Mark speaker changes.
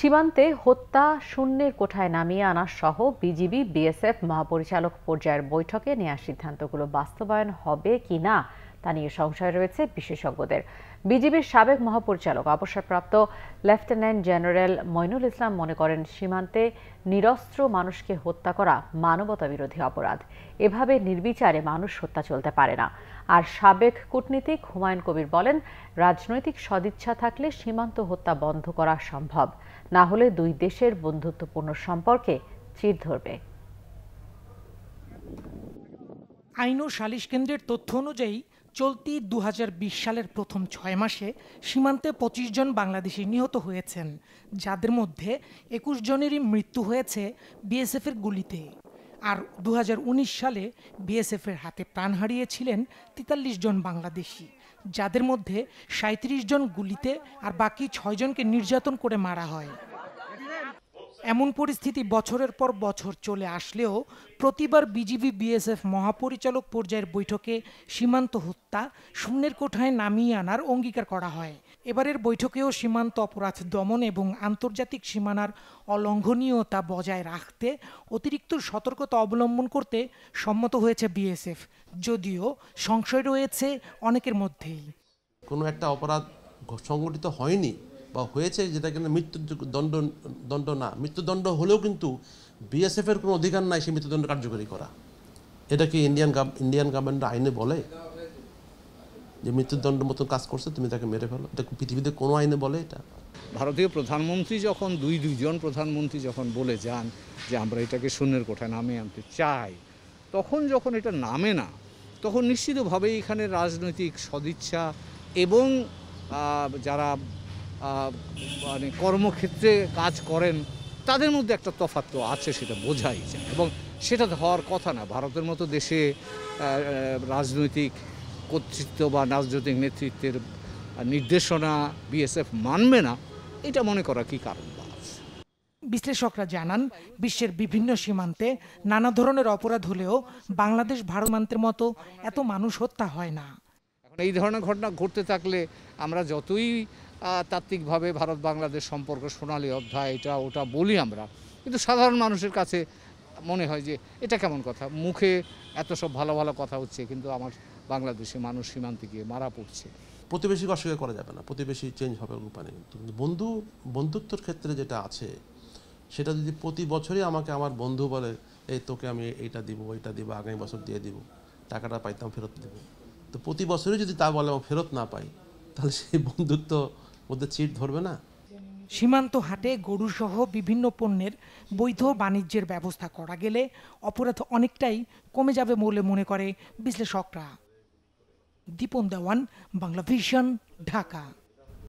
Speaker 1: সীমান্তে হত্যা শূন্যের কোঠায় নামিয়ে আনা সহ বিজিবি বিএসএফ মহাপরিচালক পর্যায়ের বৈঠকে নেওয়া সিদ্ধান্তগুলো বাস্তবায়ন হবে কি না তা নিয়ে সংশয় রয়েছে বিশেষজ্ঞদের বিজিবির সাবেক মহাপরিচালক অবসরপ্রাপ্ত লেফটেন্যান্ট জেনারেল মইনুল ইসলাম মনে করেন সীমান্তে নিরস্ত্র মানুষকে হত্যা করা মানবতা বিরোধী অপরাধ এভাবে নির্বিচারে মানুষ হত্যা চলতে পারে না আর সাবেক কূটনীতিক হুমায়ুন কবির বলেন রাজনৈতিক সদিচ্ছা থাকলে সীমান্ত হত্যা বন্ধ করা সম্ভব না হলে দুই দেশের বন্ধুত্বপূর্ণ সম্পর্কে চির ধরবে
Speaker 2: আইন ও সালিশ কেন্দ্রের তথ্য অনুযায়ী চলতি দু সালের প্রথম ছয় মাসে সীমান্তে পঁচিশ জন বাংলাদেশি নিহত হয়েছেন যাদের মধ্যে একুশ জনেরই মৃত্যু হয়েছে বিএসএফের গুলিতে আর দু সালে বিএসএফের হাতে প্রাণ হারিয়েছিলেন তেতাল্লিশ জন বাংলাদেশি যাদের মধ্যে সাঁত্রিশ জন গুলিতে আর বাকি ছয়জনকে নির্যাতন করে মারা হয় এমন পরিস্থিতি বছরের পর বছর চলে আসলেও প্রতিবার বিজিবি বিএসএফ মহাপরিচালক পর্যায়ের বৈঠকে সীমান্ত হত্যা শূন্যের কোঠায় নামিয়ে আনার অঙ্গীকার করা হয় এবারের বৈঠকেও সীমান্ত অপরাধ দমন এবং আন্তর্জাতিক সীমানার অলঙ্ঘনীয়তা বজায় রাখতে অতিরিক্ত সতর্কতা অবলম্বন করতে সম্মত হয়েছে বিএসএফ যদিও সংশয় রয়েছে অনেকের মধ্যেই
Speaker 3: কোনো একটা অপরাধ সংগঠিত হয়নি বা হয়েছে যেটা কিন্তু মৃত্যু দণ্ড না মৃত্যুদণ্ড হলেও কিন্তু এর কোনো অধিকার নাই সেই মৃত্যুদণ্ড কার্যকরী করা এটা কি ইন্ডিয়ান ইন্ডিয়ান গভর্নমেন্ট আইনে বলে যে মৃত্যুদণ্ড মতন কাজ করছে তুমি তাকে মেরে ফেলো এটা পৃথিবীতে কোনো আইনে বলে এটা
Speaker 4: ভারতীয় প্রধানমন্ত্রী যখন দুই দুইজন প্রধানমন্ত্রী যখন বলে যান যে আমরা এটাকে শূন্যের কোঠায় নামে আনতে চাই তখন যখন এটা নামে না তখন নিশ্চিতভাবেই এখানে রাজনৈতিক সদিচ্ছা এবং যারা মানে কর্মক্ষেত্রে কাজ করেন তাদের মধ্যে একটা তফাত তো আছে সেটা বোঝাই যায় এবং সেটা হওয়ার কথা না ভারতের মতো দেশে রাজনৈতিক কর্তৃত্ব বা রাজনৈতিক নেতৃত্বের নির্দেশনা বিএসএফ মানবে না এটা মনে করা কি কারণ
Speaker 2: বিশ্লেষকরা জানান বিশ্বের বিভিন্ন সীমান্তে নানা ধরনের অপরাধ হলেও বাংলাদেশ ভারমান্তের মতো এত মানুষ হত্যা হয় না
Speaker 4: এই ধরনের ঘটনা ঘটতে থাকলে আমরা যতই তাত্ত্বিকভাবে ভারত বাংলাদেশ সম্পর্ক সোনালী অধ্যায় এটা ওটা বলি আমরা কিন্তু সাধারণ মানুষের কাছে মনে হয় যে এটা কেমন কথা মুখে এত সব ভালো ভালো কথা হচ্ছে কিন্তু আমার বাংলাদেশে মানুষ
Speaker 3: সীমান্তে গিয়ে মারা পড়ছে প্রতিবেশীকে অস্বীকার করা যাবে না প্রতিবেশী চেঞ্জ হবে উপায় নেই কিন্তু বন্ধু বন্ধুত্বর ক্ষেত্রে যেটা আছে সেটা যদি প্রতি বছরই আমাকে আমার বন্ধু বলে এই তোকে আমি এইটা দিব এইটা দিব আগামী বছর দিয়ে দিব টাকাটা পাইতাম ফেরত দেবো তো প্রতি বছরই যদি তা বলে ফেরত না পাই তাহলে সেই বন্ধুত্ব ওদের চিট ধরবে না
Speaker 2: সীমান্ত হাটে গরুসহ বিভিন্ন পণ্যের বৈধ বাণিজ্যের ব্যবস্থা করা গেলে অপরাধ অনেকটাই কমে যাবে বলে মনে করে বিশ্লেষকরা দীপন দেওয়ান বাংলা ভিশন ঢাকা